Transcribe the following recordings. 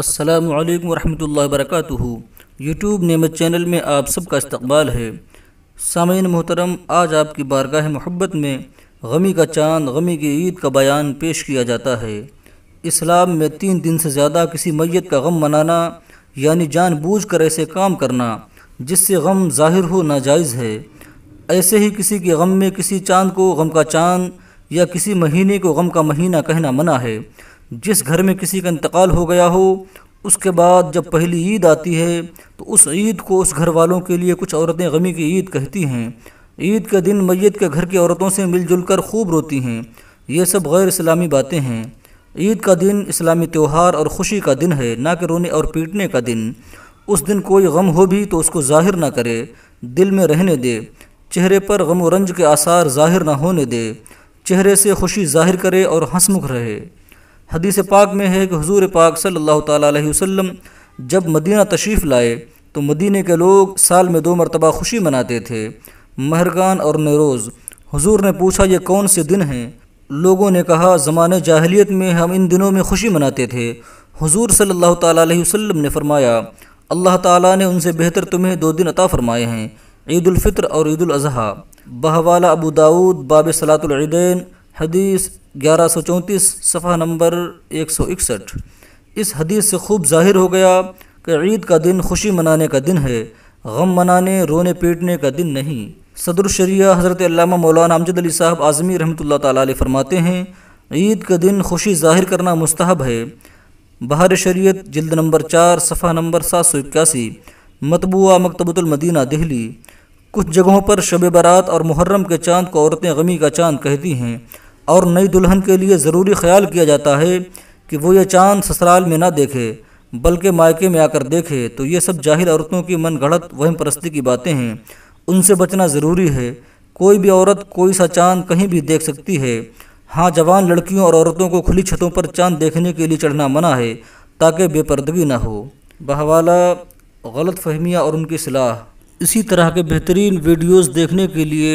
السلام علیکم ورحمۃ اللہ وبرکاتہ یوٹیوب نعمت چینل میں آپ سب کا استقبال ہے سامعین محترم آج آپ کی بارگاہ محبت میں غمی کا چاند غمی کی عید کا بیان پیش کیا جاتا ہے اسلام میں تین دن سے زیادہ کسی میت کا غم منانا یعنی جان بوجھ کر ایسے کام کرنا جس سے غم ظاہر ہو ناجائز ہے ایسے ہی کسی کے غم میں کسی چاند کو غم کا چاند یا کسی مہینے کو غم کا مہینہ کہنا منع ہے جس گھر میں کسی کا انتقال ہو گیا ہو اس کے بعد جب پہلی عید آتی ہے تو اس عید کو اس گھر والوں کے لیے کچھ عورتیں غمی کی عید کہتی ہیں عید کے دن میت کے گھر کی عورتوں سے مل جل کر خوب روتی ہیں یہ سب غیر اسلامی باتیں ہیں عید کا دن اسلامی تہوار اور خوشی کا دن ہے نہ کہ رونے اور پیٹنے کا دن اس دن کوئی غم ہو بھی تو اس کو ظاہر نہ کرے دل میں رہنے دے چہرے پر غم و رنج کے آثار ظاہر نہ ہونے دے چہرے سے خوشی ظاہر کرے اور ہنسمکھ رہے حدیث پاک میں ہے کہ حضور پاک صلی اللہ تعالیٰ علیہ وسلم جب مدینہ تشریف لائے تو مدینہ کے لوگ سال میں دو مرتبہ خوشی مناتے تھے مہرگان اور نیروز حضور نے پوچھا یہ کون سے دن ہیں لوگوں نے کہا زمانے جاہلیت میں ہم ان دنوں میں خوشی مناتے تھے حضور صلی اللہ تعالیٰ علیہ وسلم نے فرمایا اللہ تعالیٰ نے ان سے بہتر تمہیں دو دن عطا فرمائے ہیں عید الفطر اور عید الاضحیٰ بہوالا ابو داود باب صلاۃ العیدین حدیث گیارہ سو چونتیس صفحہ نمبر ایک سو اکسٹھ اس حدیث سے خوب ظاہر ہو گیا کہ عید کا دن خوشی منانے کا دن ہے غم منانے رونے پیٹنے کا دن نہیں صدر شریعہ حضرت علامہ مولانا امجد علی صاحب اعظمی رحمۃ اللہ تعالی فرماتے ہیں عید کا دن خوشی ظاہر کرنا مستحب ہے بہار شریعت جلد نمبر چار صفحہ نمبر سات سو اکیاسی متبوعہ مکتبۃ المدینہ دہلی کچھ جگہوں پر شب برات اور محرم کے چاند کو عورتیں غمی کا چاند کہتی ہیں اور نئی دلہن کے لیے ضروری خیال کیا جاتا ہے کہ وہ یہ چاند سسرال میں نہ دیکھے بلکہ مائکے میں آ کر دیکھے تو یہ سب جاہل عورتوں کی من گھڑت وہم پرستی کی باتیں ہیں ان سے بچنا ضروری ہے کوئی بھی عورت کوئی سا چاند کہیں بھی دیکھ سکتی ہے ہاں جوان لڑکیوں اور عورتوں کو کھلی چھتوں پر چاند دیکھنے کے لیے چڑھنا منع ہے تاکہ بے پردگی نہ ہو بہوالا غلط فہمیاں اور ان کی صلاح اسی طرح کے بہترین ویڈیوز دیکھنے کے لیے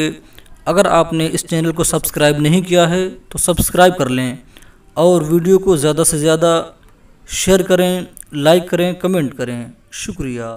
اگر آپ نے اس چینل کو سبسکرائب نہیں کیا ہے تو سبسکرائب کر لیں اور ویڈیو کو زیادہ سے زیادہ شیئر کریں لائک کریں کمنٹ کریں شکریہ